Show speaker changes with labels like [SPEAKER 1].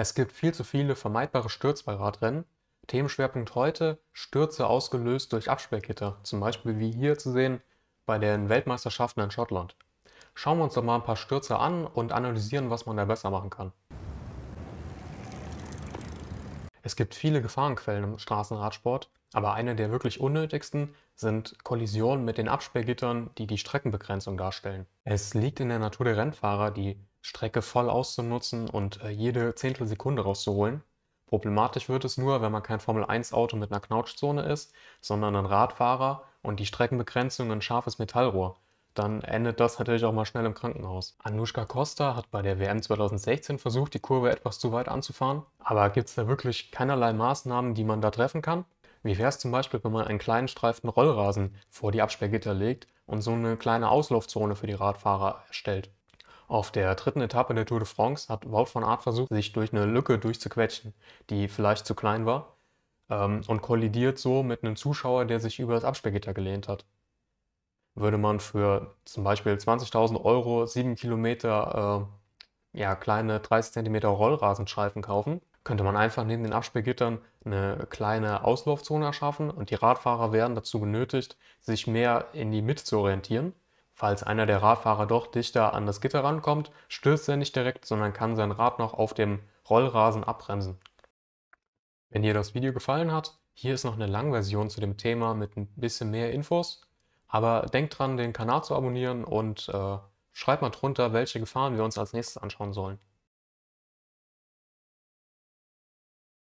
[SPEAKER 1] Es gibt viel zu viele vermeidbare Stürze bei Radrennen. Themenschwerpunkt heute Stürze ausgelöst durch Absperrgitter, zum Beispiel wie hier zu sehen bei den Weltmeisterschaften in Schottland. Schauen wir uns doch mal ein paar Stürze an und analysieren, was man da besser machen kann. Es gibt viele Gefahrenquellen im Straßenradsport. Aber eine der wirklich unnötigsten sind Kollisionen mit den Absperrgittern, die die Streckenbegrenzung darstellen. Es liegt in der Natur der Rennfahrer, die Strecke voll auszunutzen und äh, jede Zehntelsekunde rauszuholen. Problematisch wird es nur, wenn man kein Formel-1-Auto mit einer Knautschzone ist, sondern ein Radfahrer und die Streckenbegrenzung ein scharfes Metallrohr. Dann endet das natürlich auch mal schnell im Krankenhaus. Anushka Costa hat bei der WM 2016 versucht, die Kurve etwas zu weit anzufahren. Aber gibt es da wirklich keinerlei Maßnahmen, die man da treffen kann? Wie wäre es zum Beispiel, wenn man einen kleinen Streifen Rollrasen vor die Absperrgitter legt und so eine kleine Auslaufzone für die Radfahrer erstellt? Auf der dritten Etappe der Tour de France hat Wout von Art versucht, sich durch eine Lücke durchzuquetschen, die vielleicht zu klein war, ähm, und kollidiert so mit einem Zuschauer, der sich über das Absperrgitter gelehnt hat. Würde man für zum Beispiel 20.000 Euro 7 Kilometer äh, ja, kleine 30 cm Rollrasenstreifen kaufen, könnte man einfach neben den Absperrgittern eine kleine Auslaufzone erschaffen und die Radfahrer werden dazu genötigt, sich mehr in die Mitte zu orientieren. Falls einer der Radfahrer doch dichter an das Gitter rankommt, stürzt er nicht direkt, sondern kann sein Rad noch auf dem Rollrasen abbremsen. Wenn dir das Video gefallen hat, hier ist noch eine Langversion zu dem Thema mit ein bisschen mehr Infos. Aber denkt dran, den Kanal zu abonnieren und äh, schreibt mal drunter, welche Gefahren wir uns als nächstes anschauen sollen.